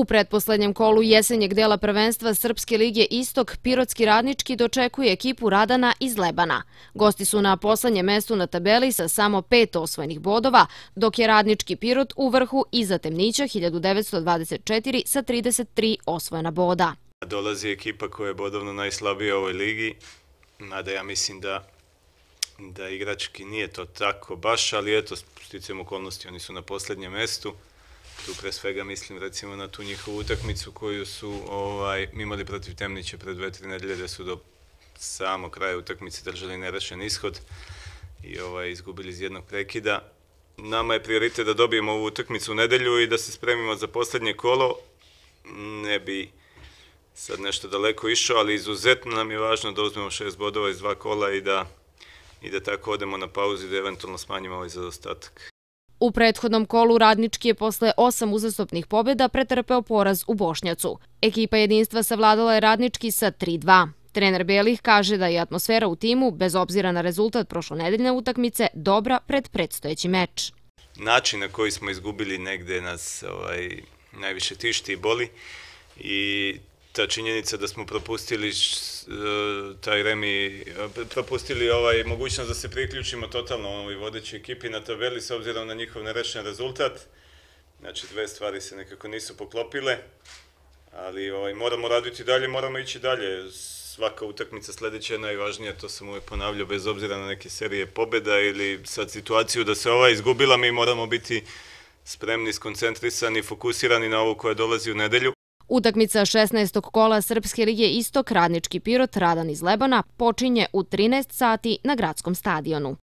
U pretposlednjem kolu jesenjeg dela prvenstva Srpske lige Istok, Pirotski radnički dočekuje ekipu Radana iz Lebana. Gosti su na poslednjem mestu na tabeli sa samo pet osvojenih bodova, dok je radnički Pirot u vrhu iza Temnića 1924 sa 33 osvojena boda. Dolazi ekipa koja je bodovno najslabija u ovoj ligi, mada ja mislim da da igrački nije to tako baš, ali eto, sticam okolnosti, oni su na poslednjem mestu. Tu pre svega mislim recimo na tu njihovu utakmicu koju su ovaj, imali protiv Temnića pre dve, tri nedelje gde su do samo kraja utakmice držali nerešen ishod i ovaj, izgubili iz jednog prekida. Nama je prioritet da dobijemo ovu utakmicu u nedelju i da se spremimo za poslednje kolo. Ne bi sad nešto daleko išao, ali izuzetno nam je važno da uzmemo šest bodova iz dva kola i da, i da tako odemo na pauzi da eventualno smanjimo ovaj zadostatak. U prethodnom kolu Radnički je posle osam uzastopnih pobjeda pretrpeo poraz u Bošnjacu. Ekipa jedinstva savladala je Radnički sa 3-2. Trener Belih kaže da je atmosfera u timu, bez obzira na rezultat prošlonedeljne utakmice, dobra pred predstojeći meč. Način na koji smo izgubili negde nas ovaj, najviše tišti i boli i ta činjenica da smo propustili E, taj remi, e, propustili ovaj mogućnost da se priključimo totalno ovoj vodećoj ekipi na tabeli s obzirom na njihov nerešen rezultat. Znači, dve stvari se nekako nisu poklopile, ali ovaj, moramo raditi dalje, moramo ići dalje. Svaka utakmica sledeća je najvažnija, to sam uvek ponavljao, bez obzira na neke serije pobeda ili sad situaciju da se ova izgubila, mi moramo biti spremni, skoncentrisani, fokusirani na ovu koja dolazi u nedelju Utakmica 16. kola Srpske lige Istok Radnički Pirot Radan iz Lebana počinje u 13 sati na gradskom stadionu.